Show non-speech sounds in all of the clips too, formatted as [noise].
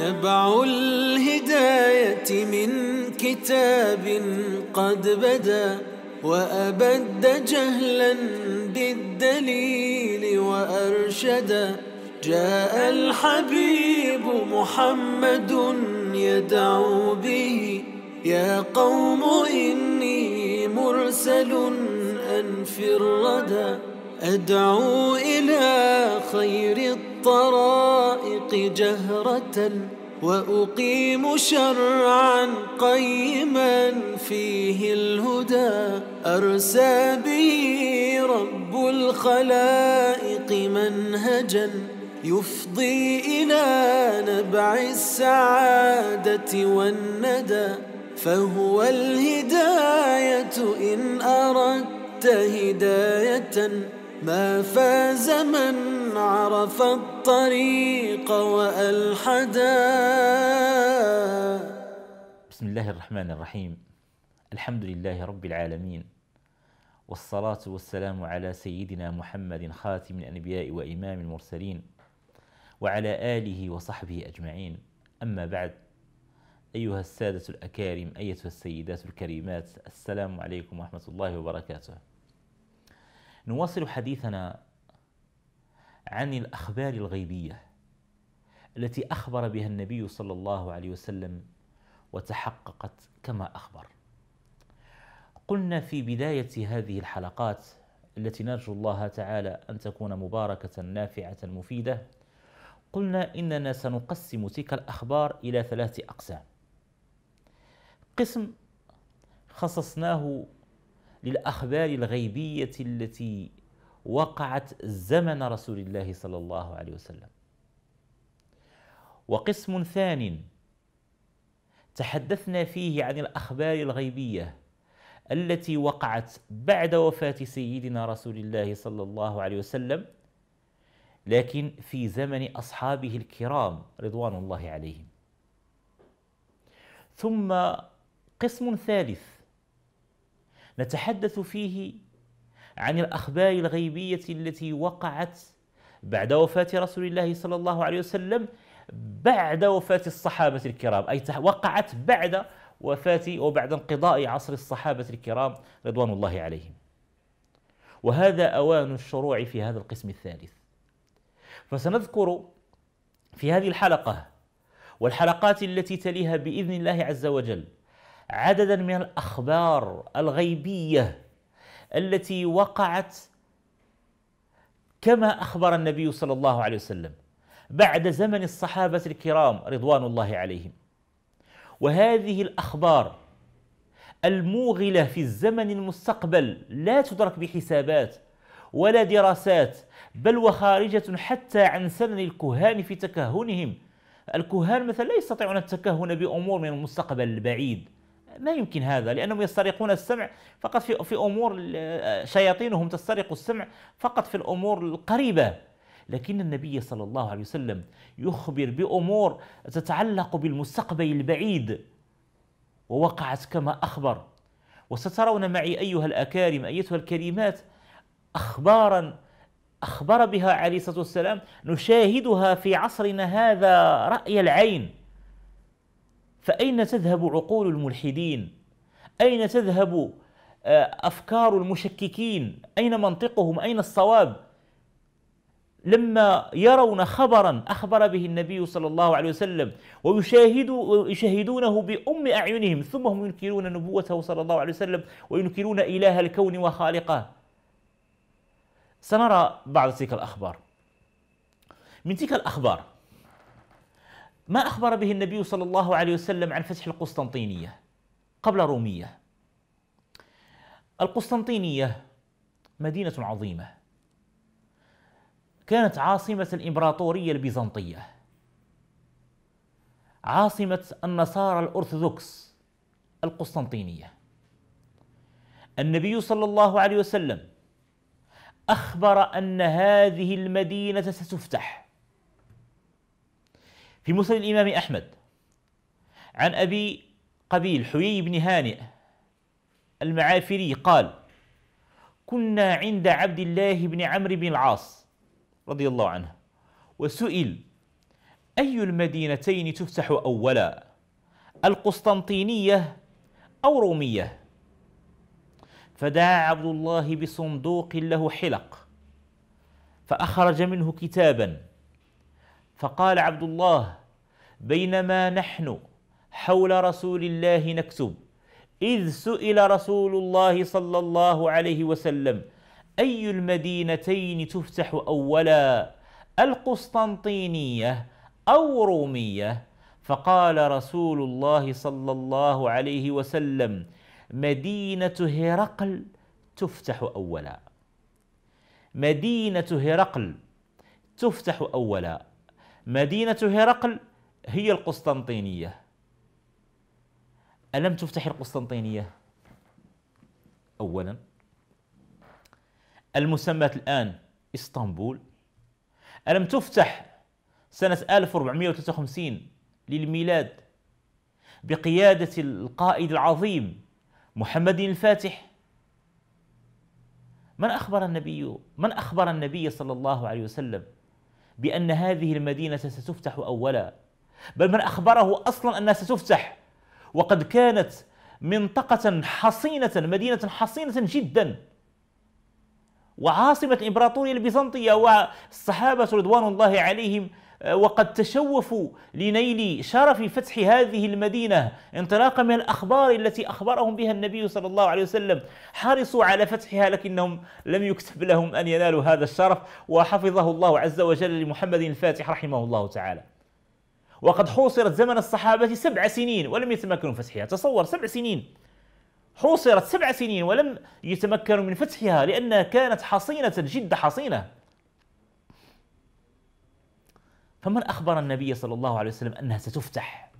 نبع الهداية من كتاب قد بدا وأبد جهلا بالدليل وأرشدا جاء الحبيب محمد يدعو به يا قوم إني مرسل أنفي الردى أدعو إلى خير الطريق الطرائق جهرة وأقيم شرعا قيما فيه الهدى أرسى به رب الخلائق منهجا يفضي إلى نبع السعادة والندى فهو الهداية إن أردت هداية ما فاز من عرف الطريق وألحدا بسم الله الرحمن الرحيم الحمد لله رب العالمين والصلاة والسلام على سيدنا محمد خاتم الأنبياء وإمام المرسلين وعلى آله وصحبه أجمعين أما بعد أيها السادة الأكارم أيتها السيدات الكريمات السلام عليكم ورحمة الله وبركاته نواصل حديثنا عن الاخبار الغيبيه التي اخبر بها النبي صلى الله عليه وسلم وتحققت كما اخبر. قلنا في بدايه هذه الحلقات التي نرجو الله تعالى ان تكون مباركه نافعه مفيده قلنا اننا سنقسم تلك الاخبار الى ثلاث اقسام. قسم خصصناه للاخبار الغيبيه التي وقعت زمن رسول الله صلى الله عليه وسلم وقسم ثان تحدثنا فيه عن الأخبار الغيبية التي وقعت بعد وفاة سيدنا رسول الله صلى الله عليه وسلم لكن في زمن أصحابه الكرام رضوان الله عليهم ثم قسم ثالث نتحدث فيه عن الأخبار الغيبية التي وقعت بعد وفاة رسول الله صلى الله عليه وسلم بعد وفاة الصحابة الكرام أي وقعت بعد وفاة وبعد انقضاء عصر الصحابة الكرام رضوان الله عليهم وهذا أوان الشروع في هذا القسم الثالث فسنذكر في هذه الحلقة والحلقات التي تليها بإذن الله عز وجل عددا من الأخبار الغيبية التي وقعت كما اخبر النبي صلى الله عليه وسلم بعد زمن الصحابه الكرام رضوان الله عليهم وهذه الاخبار الموغله في الزمن المستقبل لا تدرك بحسابات ولا دراسات بل وخارجه حتى عن سنن الكهان في تكهنهم الكهان مثلا لا يستطيعون التكهن بامور من المستقبل البعيد لا يمكن هذا لأنهم يسترقون السمع فقط في, في أمور شياطينهم تسترق السمع فقط في الأمور القريبة لكن النبي صلى الله عليه وسلم يخبر بأمور تتعلق بالمستقبل البعيد ووقعت كما أخبر وسترون معي أيها الأكارم أيتها الكريمات أخبارا أخبر بها عليه الصلاة والسلام نشاهدها في عصرنا هذا رأي العين فأين تذهب عقول الملحدين؟ أين تذهب آه، أفكار المشككين؟ أين منطقهم؟ أين الصواب؟ لما يرون خبرا أخبر به النبي صلى الله عليه وسلم ويشاهدونه بأم أعينهم ثم هم ينكرون نبوته صلى الله عليه وسلم وينكرون إله الكون وخالقه سنرى بعض تلك الأخبار من تلك الأخبار ما أخبر به النبي صلى الله عليه وسلم عن فتح القسطنطينية قبل رومية القسطنطينية مدينة عظيمة كانت عاصمة الإمبراطورية البيزنطية عاصمة النصارى الأرثوذكس القسطنطينية النبي صلى الله عليه وسلم أخبر أن هذه المدينة ستفتح في مسند الإمام أحمد عن أبي قبيل حيي بن هانئ المعافري قال كنا عند عبد الله بن عمرو بن العاص رضي الله عنه وسئل أي المدينتين تفتح أولا القسطنطينية أو رومية فدعا عبد الله بصندوق له حلق فأخرج منه كتابا فقال عبد الله بينما نحن حول رسول الله نكتب إذ سئل رسول الله صلى الله عليه وسلم أي المدينتين تفتح أولا القسطنطينية أو رومية فقال رسول الله صلى الله عليه وسلم مدينة هرقل تفتح أولا مدينة هرقل تفتح أولا مدينة هرقل هي القسطنطينية ألم تفتح القسطنطينية أولا المسمى الآن إسطنبول ألم تفتح سنة 1453 للميلاد بقيادة القائد العظيم محمد الفاتح من أخبر النبي من أخبر النبي صلى الله عليه وسلم بأن هذه المدينة ستفتح أولا بل من أخبره أصلا أنها ستفتح وقد كانت منطقة حصينة مدينة حصينة جدا وعاصمة الإمبراطورية البيزنطية والصحابة رضوان الله عليهم وقد تشوفوا لنيل شرف فتح هذه المدينة انطلاقا من الأخبار التي أخبرهم بها النبي صلى الله عليه وسلم حرصوا على فتحها لكنهم لم يكتب لهم أن ينالوا هذا الشرف وحفظه الله عز وجل لمحمد الفاتح رحمه الله تعالى وقد حوصرت زمن الصحابة سبع سنين ولم يتمكنوا من فتحها تصور سبع سنين حوصرت سبع سنين ولم يتمكنوا من فتحها لأنها كانت حصينة جد حصينة فمن أخبر النبي صلى الله عليه وسلم أنها ستفتح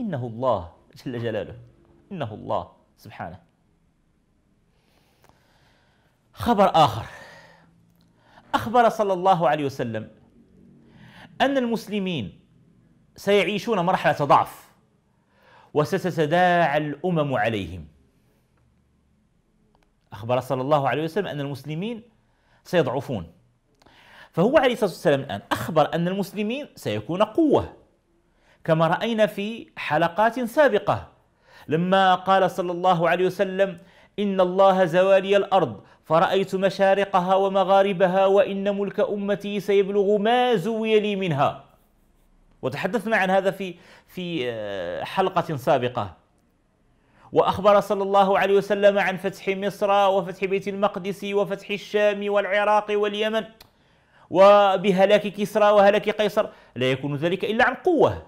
إنه الله جل جلاله إنه الله سبحانه خبر آخر أخبر صلى الله عليه وسلم أن المسلمين سيعيشون مرحلة ضعف وستتداعى الأمم عليهم أخبر صلى الله عليه وسلم أن المسلمين سيضعفون فهو عليه الصلاة والسلام الآن أخبر أن المسلمين سيكون قوة كما رأينا في حلقات سابقة لما قال صلى الله عليه وسلم إن الله زوالي الأرض فرأيت مشارقها ومغاربها وإن ملك أمتي سيبلغ ما زوي لي منها وتحدثنا عن هذا في في آه، حلقة سابقة وأخبر صلى الله عليه وسلم عن فتح مصر وفتح بيت المقدس وفتح الشام والعراق واليمن وبهلاك كسرى وهلاك قيصر لا يكون ذلك إلا عن قوة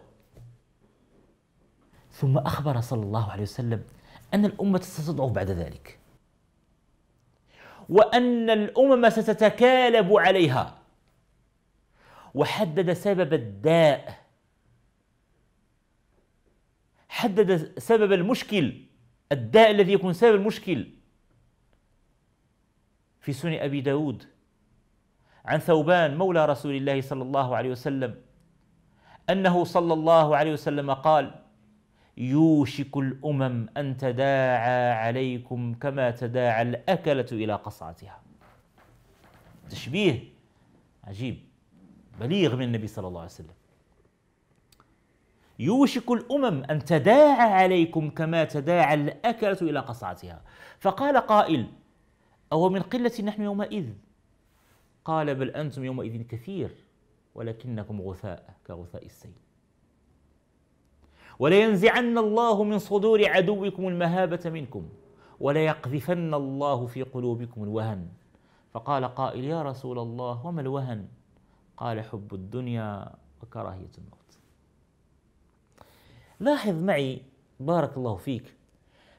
ثم أخبر صلى الله عليه وسلم أن الأمة ستضعف بعد ذلك وأن الأمم ستتكالب عليها وحدد سبب الداء حدد سبب المشكل الداء الذي يكون سبب المشكل في سنن أبي داود عن ثوبان مولى رسول الله صلى الله عليه وسلم أنه صلى الله عليه وسلم قال يوشك الأمم أن تداعى عليكم كما تداعى الأكلة إلى قصعتها تشبيه عجيب بليغ من النبي صلى الله عليه وسلم يوشك الأمم أن تداعى عليكم كما تداعى الأكلة إلى قصعتها فقال قائل أو من قلة نحن يومئذ قال بل أنتم يومئذ كثير ولكنكم غثاء كغثاء السيل ولينزعن الله من صدور عدوكم المهابة منكم وليقذفن الله في قلوبكم الوهن فقال قائل يا رسول الله وما الوهن قال حب الدنيا وكراهية الموت لاحظ معي بارك الله فيك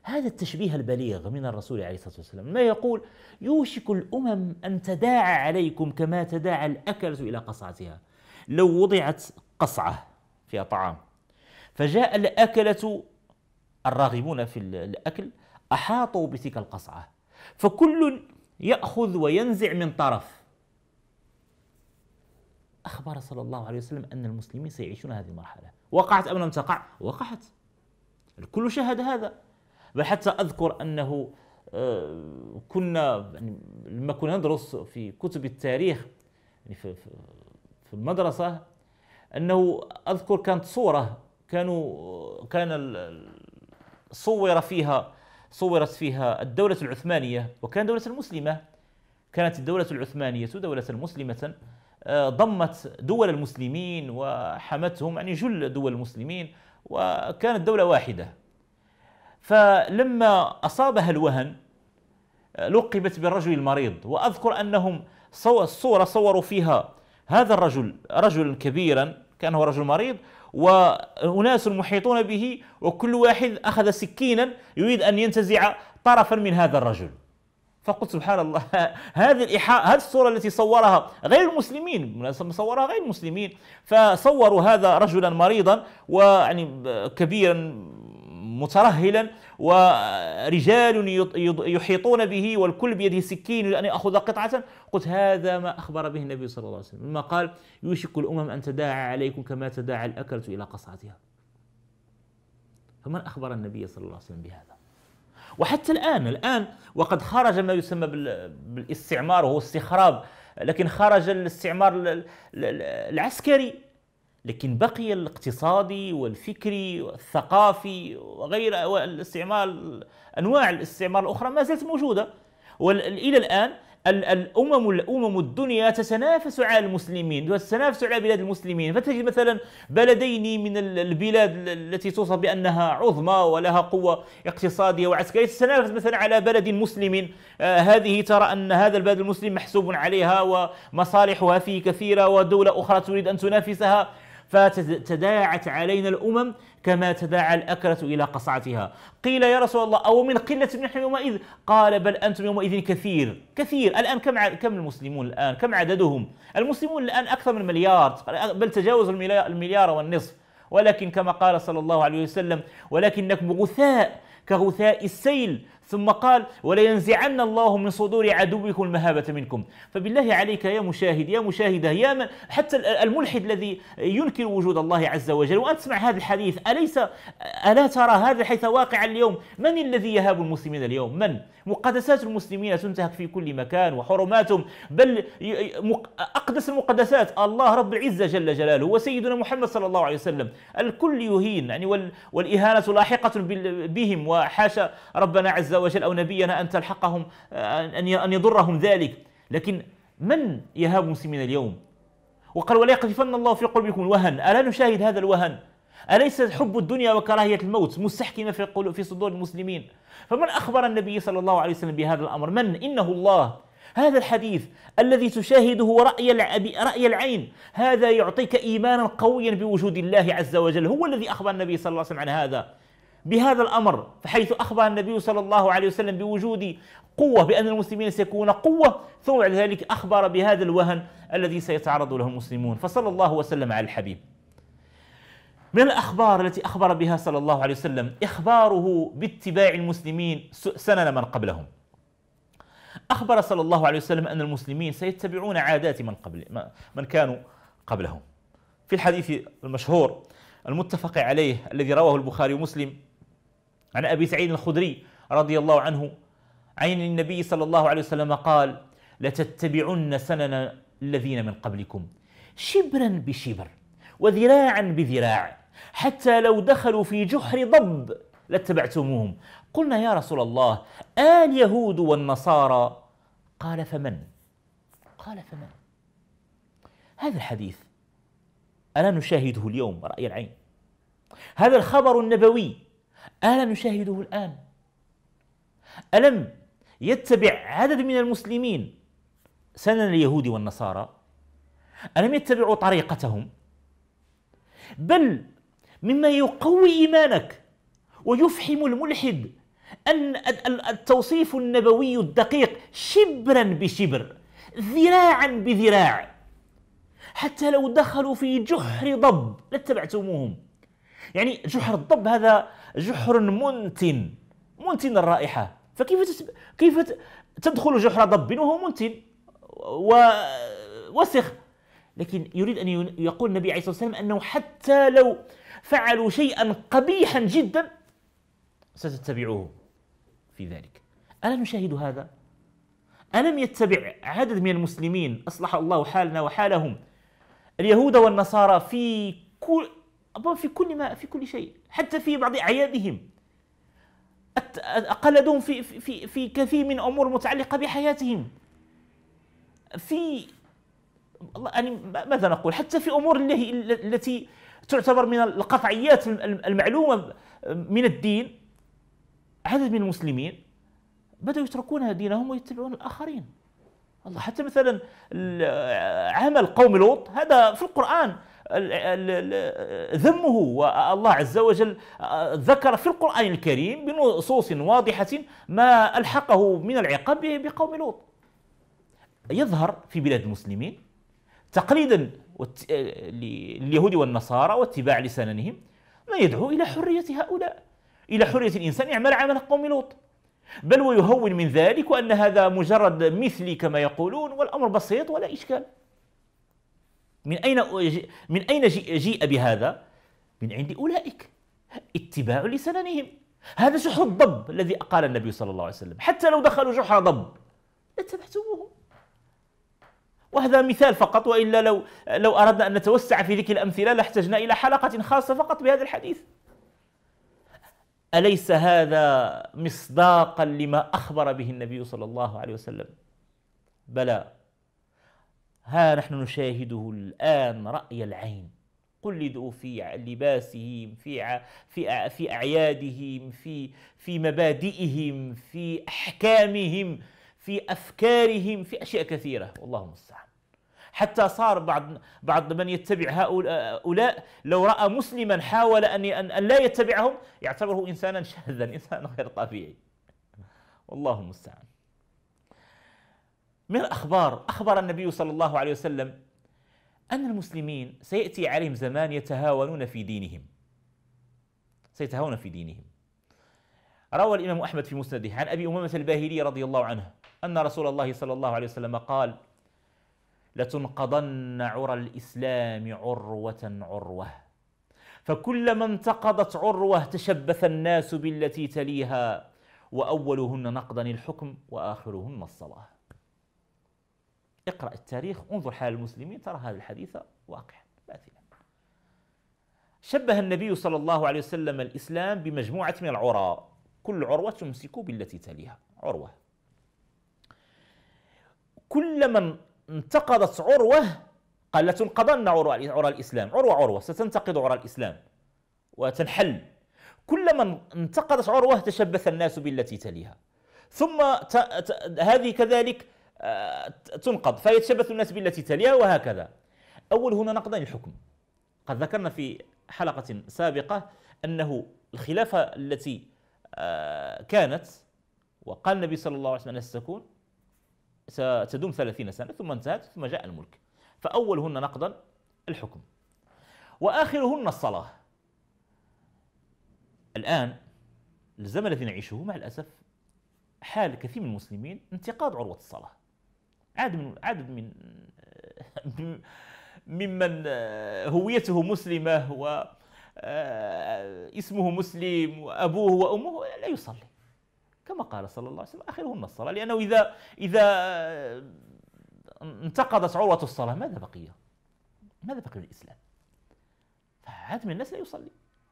هذا التشبيه البليغ من الرسول عليه الصلاه والسلام ما يقول يوشك الامم ان تداعى عليكم كما تداعى الاكله الى قصعتها لو وضعت قصعه فيها طعام فجاء الاكله الراغبون في الاكل احاطوا بتلك القصعه فكل ياخذ وينزع من طرف أخبر صلى الله عليه وسلم أن المسلمين سيعيشون هذه المرحلة وقعت أم لم تقع؟ وقعت الكل شهد هذا بل حتى أذكر أنه آه، كنا يعني لما كنا ندرس في كتب التاريخ يعني في, في المدرسة أنه أذكر كانت صورة كانوا كان صور فيها صورت فيها الدولة العثمانية وكان دولة مسلمة كانت الدولة العثمانية دولة مسلمة آه، ضمت دول المسلمين وحمتهم يعني جل دول المسلمين وكانت دولة واحدة فلما أصابها الوهن آه، لقبت بالرجل المريض وأذكر أنهم الصورة صوروا فيها هذا الرجل رجلا كبيرا كان هو رجل مريض وأناس محيطون به وكل واحد أخذ سكينا يريد أن ينتزع طرفا من هذا الرجل فقلت سبحان الله [laughs] هذه الإيحاء هذه الصورة التي صورها غير المسلمين صورها غير المسلمين فصوروا هذا رجلا مريضا ويعني كبيرا مترهلا ورجال يحيطون به والكل بيده سكين لأن يأخذ قطعة قلت هذا ما أخبر به النبي صلى الله عليه وسلم لما قال يوشك الأمم أن تداعى عليكم كما تداعى الأكلة إلى قصعتها فمن أخبر النبي صلى الله عليه وسلم بهذا وحتى الآن الآن وقد خرج ما يسمى بالاستعمار وهو استخراب لكن خرج الاستعمار العسكري لكن بقي الاقتصادي والفكري والثقافي وغير الاستعمار انواع الاستعمار الاخرى ما زالت موجوده والى الان الأمم الأمم الدنيا تتنافس على المسلمين وتتنافس على بلاد المسلمين فتجد مثلا بلدين من البلاد التي توصف بأنها عظمى ولها قوة اقتصادية وعسكرية تتنافس مثلا على بلد مسلم آه، هذه ترى أن هذا البلد المسلم محسوب عليها ومصالحها فيه كثيرة ودولة أخرى تريد أن تنافسها فتداعت علينا الأمم كما تداعى الأكلة إلى قصعتها قيل يا رسول الله أو من قلة نحن يومئذ قال بل أنتم يومئذ كثير كثير الآن كم ع... كم المسلمون الآن كم عددهم المسلمون الآن أكثر من مليار بل تجاوزوا المليار والنصف ولكن كما قال صلى الله عليه وسلم ولكنكم غثاء كغثاء السيل ثم قال ولينزعن الله من صدور عدوكم المهابة منكم فبالله عليك يا مشاهد يا مشاهدة يا من حتى الملحد الذي ينكر وجود الله عز وجل وأنت تسمع هذا الحديث أليس ألا ترى هذا الحديث واقعا اليوم من الذي يهاب المسلمين اليوم من مقدسات المسلمين تنتهك في كل مكان وحرماتهم بل أقدس المقدسات الله رب العزة جل جلاله وسيدنا محمد صلى الله عليه وسلم الكل يهين يعني والإهانة لاحقة بهم وحاشا ربنا عز وجل أو نبينا أن تلحقهم آه، أن يضرهم ذلك لكن من يهاب المسلمين اليوم وقال ولا يقذفن الله في قلوبكم الوهن ألا نشاهد هذا الوهن أليس حب الدنيا وكراهية الموت مستحكمة في قلوب في صدور المسلمين فمن أخبر النبي صلى الله عليه وسلم بهذا الأمر من إنه الله هذا الحديث الذي تشاهده رأي رأي العين هذا يعطيك إيمانا قويا بوجود الله عز وجل هو الذي أخبر النبي صلى الله عليه وسلم عن هذا بهذا الأمر فحيث أخبر النبي صلى الله عليه وسلم بوجود قوة بأن المسلمين سيكون قوة ثم بعد ذلك أخبر بهذا الوهن الذي سيتعرض له المسلمون فصلى الله وسلم على الحبيب من الأخبار التي أخبر بها صلى الله عليه وسلم إخباره باتباع المسلمين سنن من قبلهم أخبر صلى الله عليه وسلم أن المسلمين سيتبعون عادات من قبل من كانوا قبلهم في الحديث المشهور المتفق عليه الذي رواه البخاري ومسلم عن أبي سعيد الخدري رضي الله عنه عن النبي صلى الله عليه وسلم قال لتتبعن سنن الذين من قبلكم شبرا بشبر وذراعا بذراع حتى لو دخلوا في جحر ضب لاتبعتموهم قلنا يا رسول الله آل يهود والنصارى قال فمن قال فمن هذا الحديث ألا نشاهده اليوم رأي العين هذا الخبر النبوي ألا نشاهده الآن؟ ألم يتبع عدد من المسلمين سنن اليهود والنصارى؟ ألم يتبعوا طريقتهم؟ بل مما يقوي إيمانك ويفحم الملحد أن التوصيف النبوي الدقيق شبرا بشبر ذراعا بذراع حتى لو دخلوا في جحر ضب لاتبعتموهم يعني جحر الضب هذا جحر منتن منتن الرائحة فكيف تسب... كيف تدخل جحر ضب وهو منتن و... وسخ لكن يريد أن يقول النبي عليه الصلاة والسلام أنه حتى لو فعلوا شيئا قبيحا جدا ستتبعوه في ذلك ألا نشاهد هذا؟ ألم يتبع عدد من المسلمين أصلح الله حالنا وحالهم اليهود والنصارى في كل الله في كل ما في كل شيء حتى في بعض أعيادهم قلدهم في في في كثير من أمور متعلقة بحياتهم في يعني ماذا نقول حتى في أمور الله التي تعتبر من القطعيات المعلومة من الدين عدد من المسلمين بدأوا يتركون دينهم ويتبعون الآخرين الله حتى مثلا عمل قوم لوط هذا في القرآن ذمه والله عز وجل آه، ذكر في القرآن الكريم بنصوص واضحة ما ألحقه من العقاب بقوم لوط يظهر في بلاد المسلمين تقليدا آه، لليهود والنصارى واتباع لسانهم ما يدعو إلى حرية هؤلاء إلى حرية الإنسان يعمل عمل قوم لوط بل ويهون من ذلك وأن هذا مجرد مثلي كما يقولون والأمر بسيط ولا إشكال من أين من أين جيء بهذا؟ من عند أولئك اتباع لسننهم هذا سحر الضب الذي قال النبي صلى الله عليه وسلم حتى لو دخلوا جحر ضب لاتبعتموه وهذا مثال فقط والا لو لو اردنا ان نتوسع في ذكر الامثله لاحتجنا الى حلقه خاصه فقط بهذا الحديث. اليس هذا مصداقا لما اخبر به النبي صلى الله عليه وسلم؟ بلى ها نحن نشاهده الآن رأي العين قلدوا في لباسهم في في في أعيادهم في في مبادئهم في أحكامهم في أفكارهم في أشياء كثيرة والله المستعان حتى صار بعض بعض من يتبع هؤلاء لو راى مسلما حاول ان ان لا يتبعهم يعتبره انسانا شاذا [laughs] انسانا غير طبيعي والله المستعان من الأخبار أخبر النبي صلى الله عليه وسلم أن المسلمين سيأتي عليهم زمان يتهاونون في دينهم سيتهاون في دينهم روى الإمام أحمد في مسنده عن أبي أمامة الباهلي رضي الله عنه أن رسول الله صلى الله عليه وسلم قال لتنقضن عرى الإسلام عروة عروة فكلما انتقضت عروة تشبث الناس بالتي تليها وأولهن نقضا الحكم وآخرهن الصلاة اقرأ التاريخ انظر حال المسلمين ترى هذا الحديث واقعا ماثلا شبه النبي صلى الله عليه وسلم الإسلام بمجموعة من العراء كل عروة تمسك بالتي تليها عروة كلما انتقضت عروة قال لتنقضن عروة عرى الإسلام عروة عروة ستنتقض عرى الإسلام وتنحل كلما انتقضت عروة تشبث الناس بالتي تليها ثم ت... ت... هذه كذلك آه، تنقض فيتشبث الناس بالتي تليها وهكذا أول هنا نقضان الحكم قد ذكرنا في حلقة سابقة أنه الخلافة التي آه، كانت وقال النبي صلى الله عليه وسلم أنها ستكون ستدوم ثلاثين سنة ثم انتهت ثم جاء الملك فأولهن نقضا الحكم وآخرهن الصلاة الآن الزمن الذي نعيشه مع الأسف حال كثير من المسلمين انتقاد عروة الصلاة عدد من عدد من ممن هويته مسلمه و اسمه مسلم وابوه وامه لا يصلي كما قال صلى الله عليه وسلم اخرهن الصلاه لانه اذا اذا انتقضت عروه الصلاه ماذا بقي؟ ماذا بقي الاسلام؟ فعاد من الناس لا يصلي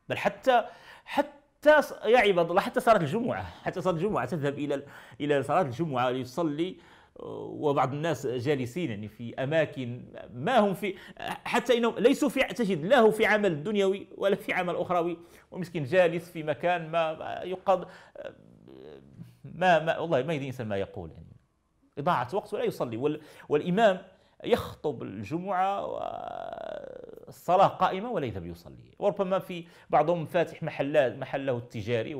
بل حتى حتى يا عباد الله حتى صلاه الجمعه حتى صلاه الجمعه تذهب الى الى صلاه الجمعه ليصلي وبعض الناس جالسين يعني في اماكن ما هم في حتى انهم ليسوا في تجد هو في عمل دنيوي ولا في عمل اخروي ومسكين جالس في مكان ما يقض ما, ما والله ما يدري الانسان ما يقول يعني اضاعه وقت ولا يصلي وال والامام يخطب الجمعه والصلاه قائمه ولا يذهب يصلي وربما في بعضهم فاتح محلات محله التجاري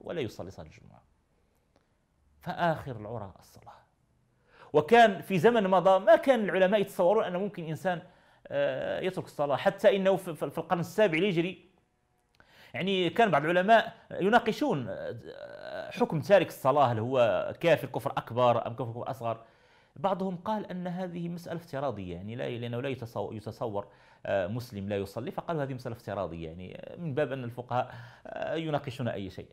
ولا يصلي صلاه الجمعه فاخر العرى الصلاه وكان في زمن مضى ما كان العلماء يتصورون أن ممكن إنسان آه، يترك الصلاة حتى إنه في القرن السابع الهجري يعني كان بعض العلماء يناقشون آه، حكم تارك الصلاة هل هو كافر كفر أكبر أم كفر, كفر أصغر بعضهم قال أن هذه مسألة افتراضية يعني لا لأنه لا يتصور, يتصور آه، مسلم لا يصلي فقالوا هذه مسألة افتراضية يعني من باب أن الفقهاء يناقشون أي شيء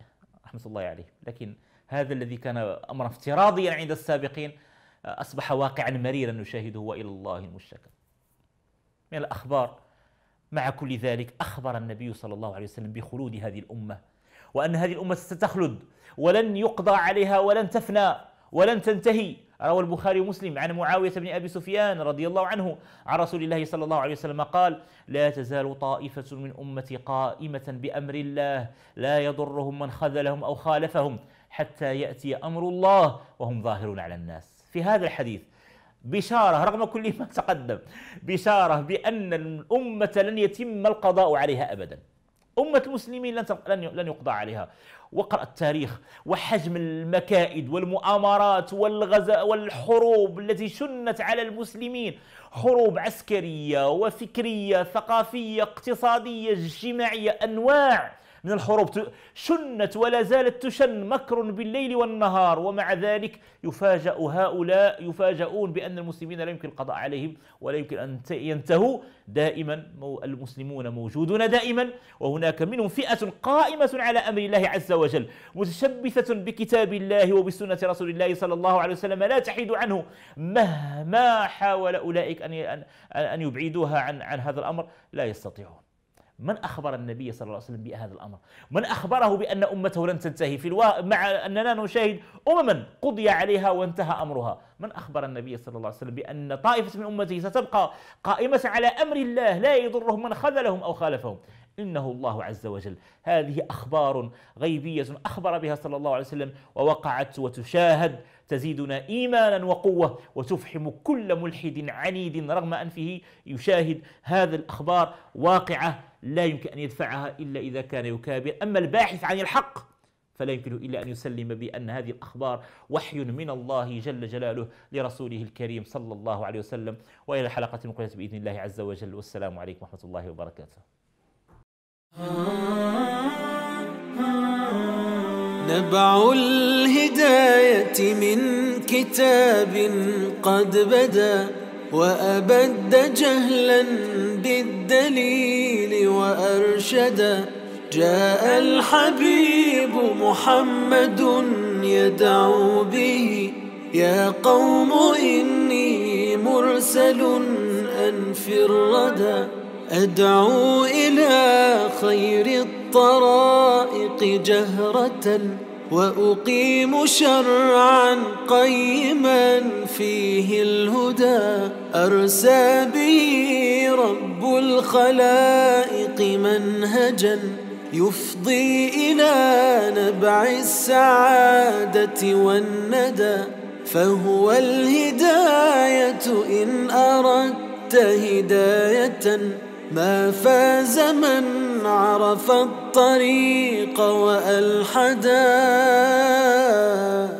رحمة الله عليه لكن هذا الذي كان أمرا افتراضيا عند السابقين أصبح واقعا مريرا نشاهده وإلى الله المشتكى من الأخبار مع كل ذلك أخبر النبي صلى الله عليه وسلم بخلود هذه الأمة وأن هذه الأمة ستخلد ولن يقضى عليها ولن تفنى ولن تنتهي روى البخاري ومسلم عن معاوية بن أبي سفيان رضي الله عنه عن رسول الله صلى الله عليه وسلم قال لا تزال طائفة من أمتي قائمة بأمر الله لا يضرهم من خذلهم أو خالفهم حتى يأتي أمر الله وهم ظاهرون على الناس في هذا الحديث بشارة رغم كل ما تقدم بشارة بأن الأمة لن يتم القضاء عليها أبدا أمة المسلمين لن لن يقضى عليها وقرأ التاريخ وحجم المكائد والمؤامرات والغزاء والحروب التي شنت على المسلمين حروب عسكرية وفكرية ثقافية اقتصادية اجتماعية أنواع من الحروب شنت ولا زالت تشن مكر بالليل والنهار ومع ذلك يفاجأ هؤلاء يفاجؤون بأن المسلمين لا يمكن القضاء عليهم ولا يمكن أن ينتهوا دائما المسلمون موجودون دائما وهناك منهم فئة قائمة على أمر الله عز وجل متشبثة بكتاب الله وبسنة رسول الله صلى الله عليه وسلم لا تحيد عنه مهما حاول أولئك أن أن يبعدوها عن عن هذا الأمر لا يستطيعون من أخبر النبي صلى الله عليه وسلم بهذا الأمر من أخبره بأن أمته لن تنتهي في الوا... مع أننا نشاهد أمما قضي عليها وانتهى أمرها من أخبر النبي صلى الله عليه وسلم بأن طائفة من أمته ستبقى قائمة على أمر الله لا يضرهم من خذلهم أو خالفهم إنه الله عز وجل هذه أخبار غيبية أخبر بها صلى الله عليه وسلم ووقعت وتشاهد تزيدنا إيمانا وقوة وتفحم كل ملحد عنيد رغم أنفه يشاهد هذا الأخبار واقعة لا يمكن أن يدفعها إلا إذا كان يكابر أما الباحث عن الحق فلا يمكن إلا أن يسلم بأن هذه الأخبار وحي من الله جل جلاله لرسوله الكريم صلى الله عليه وسلم وإلى حلقة المقبلة بإذن الله عز وجل والسلام عليكم ورحمة الله وبركاته نبع الهداية من كتاب قد بدا وأبد جهلا بالدليل وأرشدا جاء الحبيب محمد يدعو به يا قوم إني مرسل أنفي الردى أدعو إلى خير الطرائق جهرة وأقيم شرعا قيما فيه الهدى أرسى به رب الخلائق منهجا يفضي إلى نبع السعادة والندى فهو الهداية إن أردت هداية ما فاز من عرف الطريق وألحدا